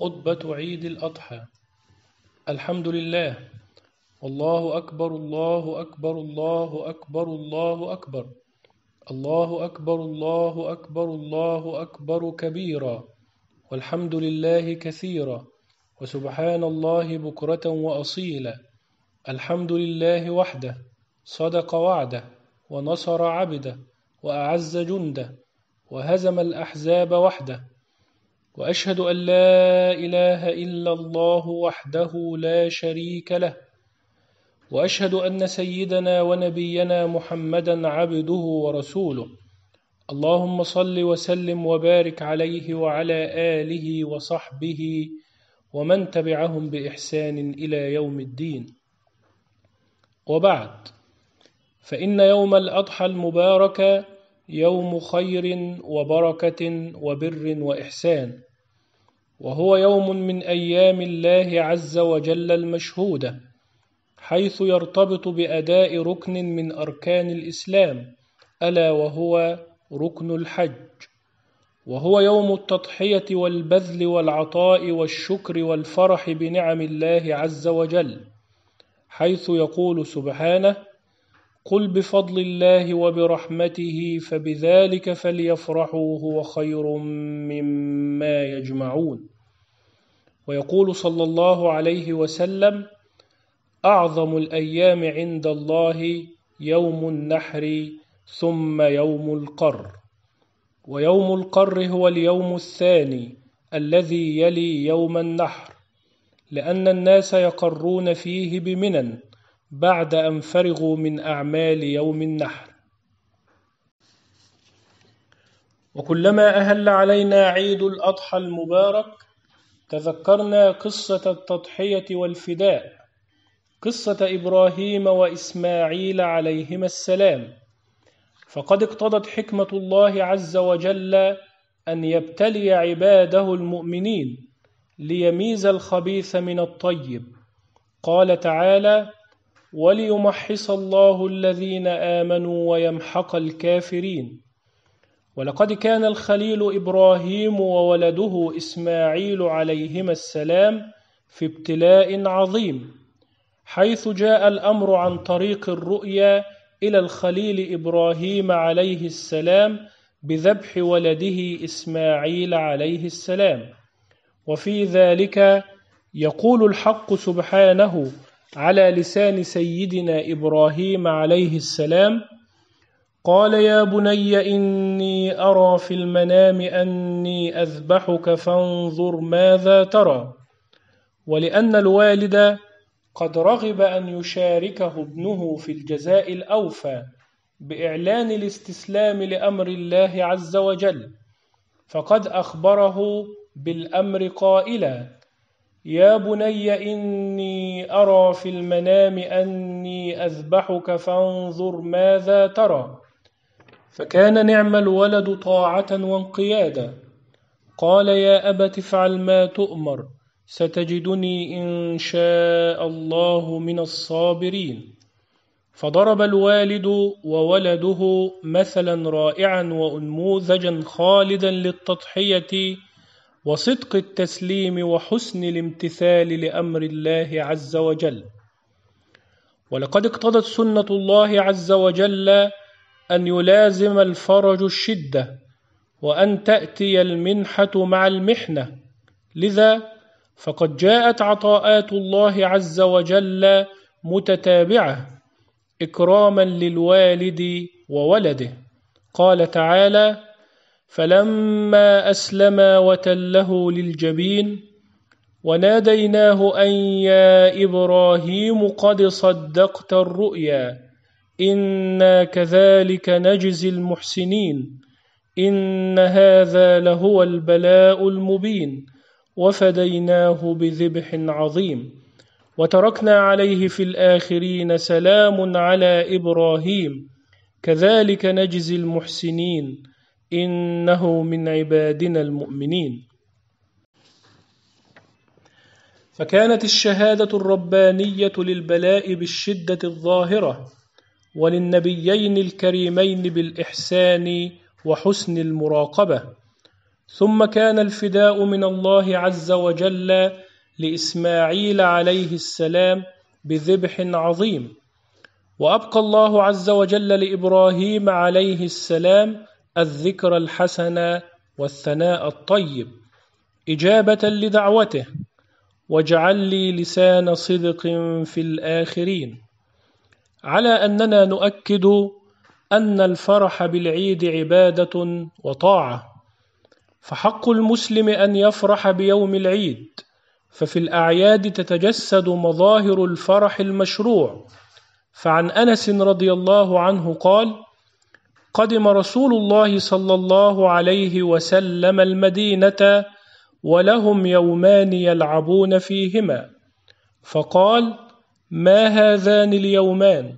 خطبة عيد الأضحى الحمد لله الله أكبر الله أكبر الله أكبر الله أكبر الله أكبر الله أكبر الله أكبر كبيرا والحمد لله كثيرا وسبحان الله بكرة وأصيلا الحمد لله وحده صدق وعده ونصر عبده وأعز جنده وهزم الأحزاب وحده وأشهد أن لا إله إلا الله وحده لا شريك له وأشهد أن سيدنا ونبينا محمدا عبده ورسوله اللهم صل وسلم وبارك عليه وعلى آله وصحبه ومن تبعهم بإحسان إلى يوم الدين وبعد فإن يوم الأضحى المبارك يوم خير وبركة وبر وإحسان وهو يوم من أيام الله عز وجل المشهودة حيث يرتبط بأداء ركن من أركان الإسلام ألا وهو ركن الحج وهو يوم التضحية والبذل والعطاء والشكر والفرح بنعم الله عز وجل حيث يقول سبحانه قل بفضل الله وبرحمته فبذلك فليفرحوا هو خير مما يجمعون ويقول صلى الله عليه وسلم أعظم الأيام عند الله يوم النحر ثم يوم القر ويوم القر هو اليوم الثاني الذي يلي يوم النحر لأن الناس يقرون فيه بمنن بعد أن فرغوا من أعمال يوم النحر وكلما أهل علينا عيد الأضحى المبارك تذكرنا قصة التضحية والفداء قصة إبراهيم وإسماعيل عليهما السلام فقد اقتضت حكمة الله عز وجل أن يبتلي عباده المؤمنين ليميز الخبيث من الطيب قال تعالى وليمحص الله الذين آمنوا ويمحق الكافرين ولقد كان الخليل إبراهيم وولده إسماعيل عليهما السلام في ابتلاء عظيم حيث جاء الأمر عن طريق الرؤيا إلى الخليل إبراهيم عليه السلام بذبح ولده إسماعيل عليه السلام وفي ذلك يقول الحق سبحانه على لسان سيدنا إبراهيم عليه السلام قال يا بني إني أرى في المنام أني أذبحك فانظر ماذا ترى ولأن الوالد قد رغب أن يشاركه ابنه في الجزاء الأوفى بإعلان الاستسلام لأمر الله عز وجل فقد أخبره بالأمر قائلا يا بني إني أرى في المنام أني أذبحك فانظر ماذا ترى فكان نعم الولد طاعة وانقيادا قال يا أبت افعل ما تؤمر ستجدني إن شاء الله من الصابرين فضرب الوالد وولده مثلا رائعا وأنموذجا خالدا للتضحية وصدق التسليم وحسن الامتثال لامر الله عز وجل ولقد اقتضت سنه الله عز وجل ان يلازم الفرج الشده وان تاتي المنحه مع المحنه لذا فقد جاءت عطاءات الله عز وجل متتابعه اكراما للوالد وولده قال تعالى فلما أسلما وتله للجبين وناديناه أن يا إبراهيم قد صدقت الرؤيا إنا كذلك نجزي المحسنين إن هذا لهو البلاء المبين وفديناه بذبح عظيم وتركنا عليه في الآخرين سلام على إبراهيم كذلك نجزي المحسنين إنه من عبادنا المؤمنين فكانت الشهادة الربانية للبلاء بالشدة الظاهرة وللنبيين الكريمين بالإحسان وحسن المراقبة ثم كان الفداء من الله عز وجل لإسماعيل عليه السلام بذبح عظيم وأبقى الله عز وجل لإبراهيم عليه السلام الذكر الحسن والثناء الطيب إجابة لدعوته واجعل لي لسان صدق في الآخرين على أننا نؤكد أن الفرح بالعيد عبادة وطاعة فحق المسلم أن يفرح بيوم العيد ففي الأعياد تتجسد مظاهر الفرح المشروع فعن أنس رضي الله عنه قال قدم رسول الله صلى الله عليه وسلم المدينة ولهم يومان يلعبون فيهما فقال ما هذان اليومان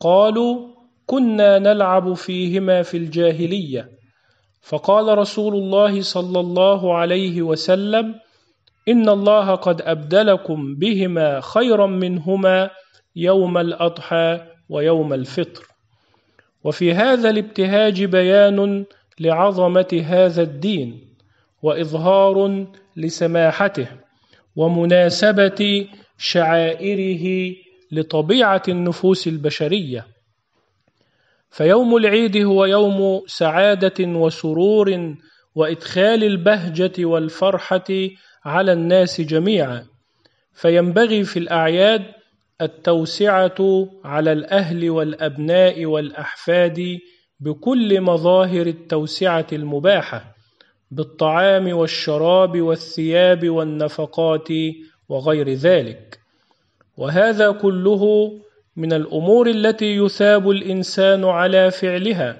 قالوا كنا نلعب فيهما في الجاهلية فقال رسول الله صلى الله عليه وسلم إن الله قد أبدلكم بهما خيرا منهما يوم الأضحى ويوم الفطر وفي هذا الابتهاج بيان لعظمة هذا الدين وإظهار لسماحته ومناسبة شعائره لطبيعة النفوس البشرية فيوم العيد هو يوم سعادة وسرور وإدخال البهجة والفرحة على الناس جميعا فينبغي في الأعياد التوسعة على الأهل والأبناء والأحفاد بكل مظاهر التوسعة المباحة بالطعام والشراب والثياب والنفقات وغير ذلك وهذا كله من الأمور التي يثاب الإنسان على فعلها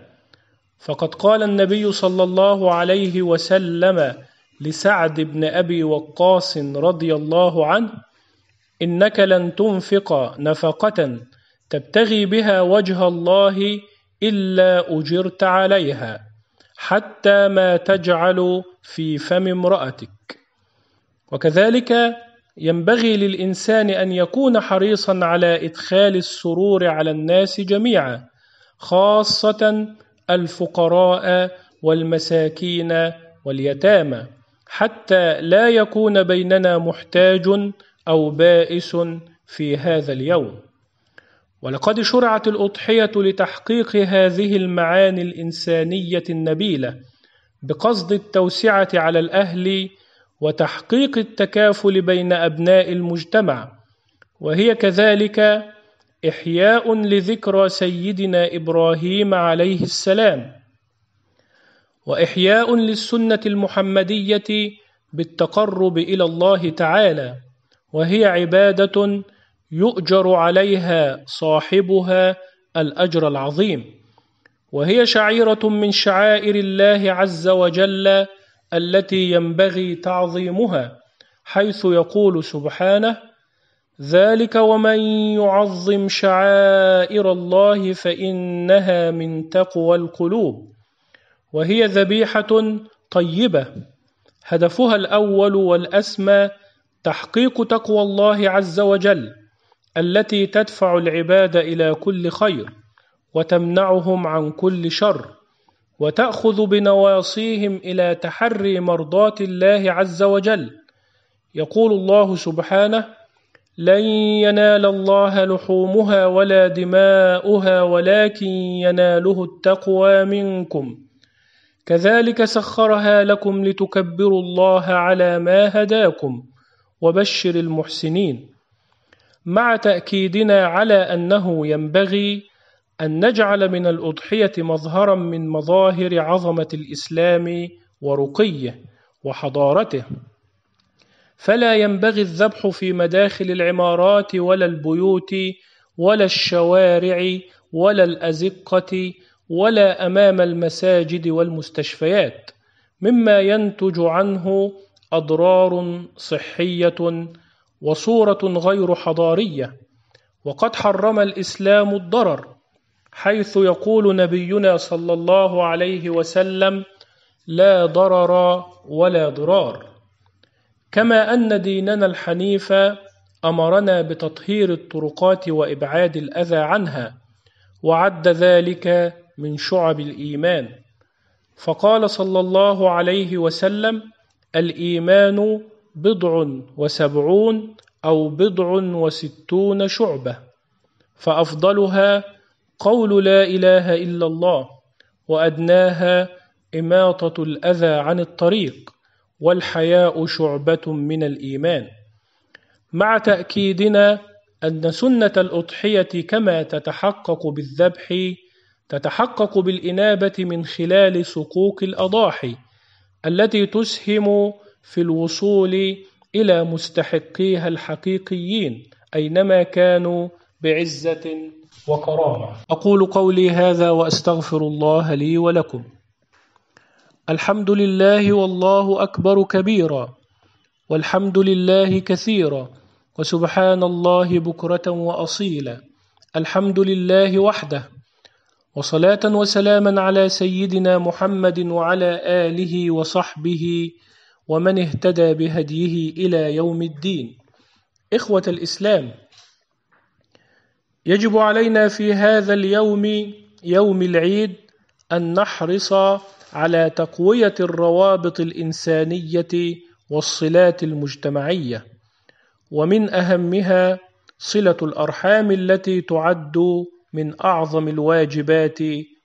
فقد قال النبي صلى الله عليه وسلم لسعد بن أبي وقاص رضي الله عنه إنك لن تنفق نفقة تبتغي بها وجه الله إلا أجرت عليها حتى ما تجعل في فم امرأتك وكذلك ينبغي للإنسان أن يكون حريصا على إدخال السرور على الناس جميعا خاصة الفقراء والمساكين واليتامى حتى لا يكون بيننا محتاج أو بائس في هذا اليوم ولقد شرعت الأضحية لتحقيق هذه المعاني الإنسانية النبيلة بقصد التوسعة على الأهل وتحقيق التكافل بين أبناء المجتمع وهي كذلك إحياء لذكرى سيدنا إبراهيم عليه السلام وإحياء للسنة المحمدية بالتقرب إلى الله تعالى وهي عبادة يؤجر عليها صاحبها الأجر العظيم وهي شعيرة من شعائر الله عز وجل التي ينبغي تعظيمها حيث يقول سبحانه ذلك ومن يعظم شعائر الله فإنها من تقوى القلوب وهي ذبيحة طيبة هدفها الأول والأسمى تحقيق تقوى الله عز وجل التي تدفع العباد إلى كل خير وتمنعهم عن كل شر وتأخذ بنواصيهم إلى تحري مرضاة الله عز وجل يقول الله سبحانه لن ينال الله لحومها ولا دماؤها ولكن يناله التقوى منكم كذلك سخرها لكم لتكبروا الله على ما هداكم وبشر المحسنين مع تأكيدنا على أنه ينبغي أن نجعل من الأضحية مظهرا من مظاهر عظمة الإسلام ورقيه وحضارته فلا ينبغي الذبح في مداخل العمارات ولا البيوت ولا الشوارع ولا الأزقة ولا أمام المساجد والمستشفيات مما ينتج عنه أضرار صحية وصورة غير حضارية وقد حرم الإسلام الضرر حيث يقول نبينا صلى الله عليه وسلم لا ضرر ولا ضرار كما أن ديننا الحنيف أمرنا بتطهير الطرقات وإبعاد الأذى عنها وعد ذلك من شعب الإيمان فقال صلى الله عليه وسلم الإيمان بضع وسبعون أو بضع وستون شعبة فأفضلها قول لا إله إلا الله وأدناها إماطة الأذى عن الطريق والحياء شعبة من الإيمان مع تأكيدنا أن سنة الأضحية كما تتحقق بالذبح تتحقق بالإنابة من خلال صكوك الأضاحي التي تسهم في الوصول إلى مستحقيها الحقيقيين أينما كانوا بعزة وكرامة أقول قولي هذا وأستغفر الله لي ولكم الحمد لله والله أكبر كبيرا والحمد لله كثيرا وسبحان الله بكرة وأصيلا الحمد لله وحده وصلاة وسلاما على سيدنا محمد وعلى آله وصحبه ومن اهتدى بهديه إلى يوم الدين إخوة الإسلام يجب علينا في هذا اليوم يوم العيد أن نحرص على تقوية الروابط الإنسانية والصلات المجتمعية ومن أهمها صلة الأرحام التي تعد من أعظم الواجبات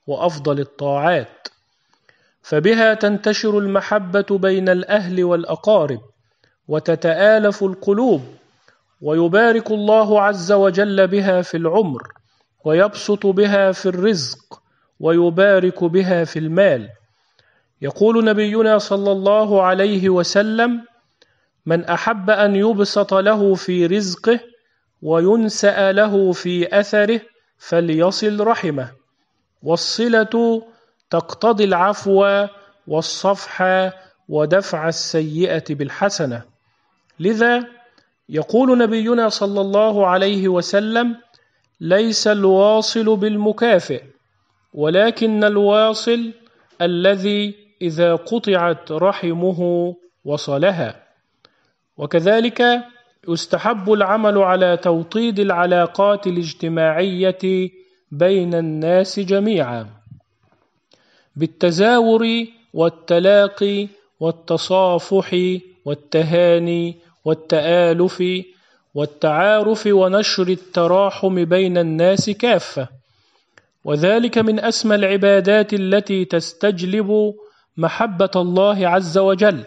وأفضل الطاعات فبها تنتشر المحبة بين الأهل والأقارب وتتآلف القلوب ويبارك الله عز وجل بها في العمر ويبسط بها في الرزق ويبارك بها في المال يقول نبينا صلى الله عليه وسلم من أحب أن يبسط له في رزقه وينسأ له في أثره فليصل رحمه والصلة تقتضي العفو والصفح ودفع السيئة بالحسنة لذا يقول نبينا صلى الله عليه وسلم ليس الواصل بالمكافئ ولكن الواصل الذي إذا قطعت رحمه وصلها وكذلك يستحب العمل على توطيد العلاقات الاجتماعية بين الناس جميعا بالتزاور والتلاقي والتصافح والتهاني والتآلف والتعارف ونشر التراحم بين الناس كافة وذلك من أسمى العبادات التي تستجلب محبة الله عز وجل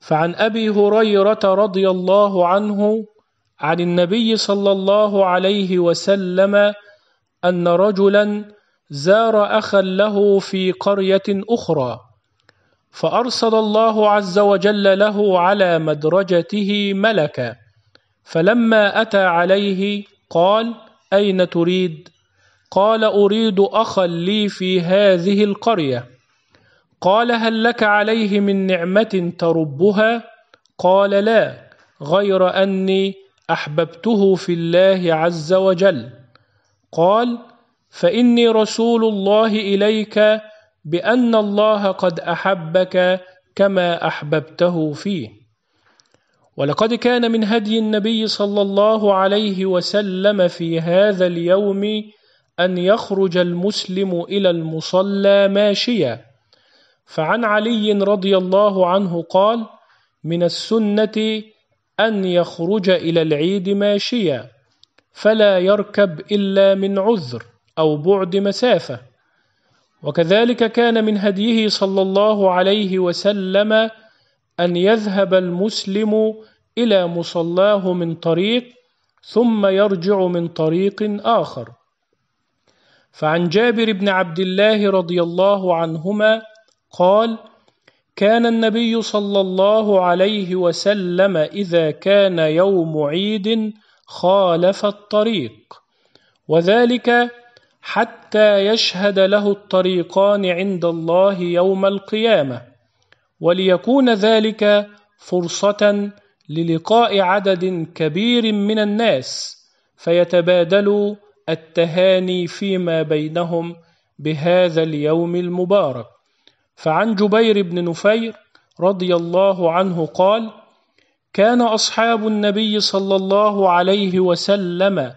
فعن أبي هريرة رضي الله عنه عن النبي صلى الله عليه وسلم أن رجلا زار أخا له في قرية أخرى فأرسل الله عز وجل له على مدرجته ملكا فلما أتى عليه قال أين تريد؟ قال أريد أخا لي في هذه القرية قال هل لك عليه من نعمة تربها قال لا غير أني أحببته في الله عز وجل قال فإني رسول الله إليك بأن الله قد أحبك كما أحببته فيه ولقد كان من هدي النبي صلى الله عليه وسلم في هذا اليوم أن يخرج المسلم إلى المصلى ماشياً فعن علي رضي الله عنه قال من السنة أن يخرج إلى العيد ماشيا فلا يركب إلا من عذر أو بعد مسافة وكذلك كان من هديه صلى الله عليه وسلم أن يذهب المسلم إلى مصلاه من طريق ثم يرجع من طريق آخر فعن جابر بن عبد الله رضي الله عنهما قال كان النبي صلى الله عليه وسلم إذا كان يوم عيد خالف الطريق وذلك حتى يشهد له الطريقان عند الله يوم القيامة وليكون ذلك فرصة للقاء عدد كبير من الناس فيتبادلوا التهاني فيما بينهم بهذا اليوم المبارك فعن جبير بن نفير رضي الله عنه قال كان أصحاب النبي صلى الله عليه وسلم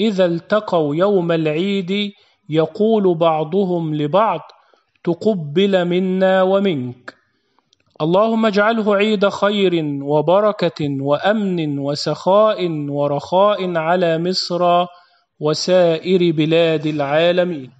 إذا التقوا يوم العيد يقول بعضهم لبعض تقبل منا ومنك اللهم اجعله عيد خير وبركة وأمن وسخاء ورخاء على مصر وسائر بلاد العالمين